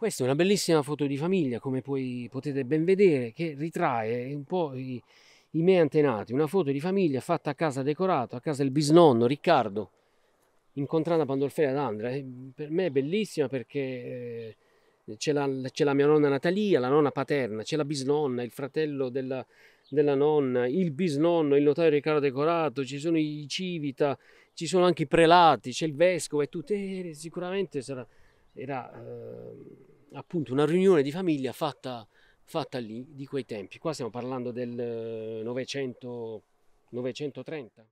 Questa è una bellissima foto di famiglia, come poi potete ben vedere, che ritrae un po' i, i miei antenati. Una foto di famiglia fatta a casa decorato, a casa del bisnonno Riccardo, a Pandolfera d'Andra. Eh, per me è bellissima perché eh, c'è la, c'è la, mia nonna Natalia, la nonna paterna, c'è la bisnonna, il fratello della, della nonna, il bisnonno, il notaio Riccardo Decorato, ci sono i civita, ci sono anche i prelati, c'è il vescovo e tutto. E eh, sicuramente sarà era eh, appunto una riunione di famiglia fatta, fatta, lì di quei tempi. Qua stiamo parlando del 900, eh, 930.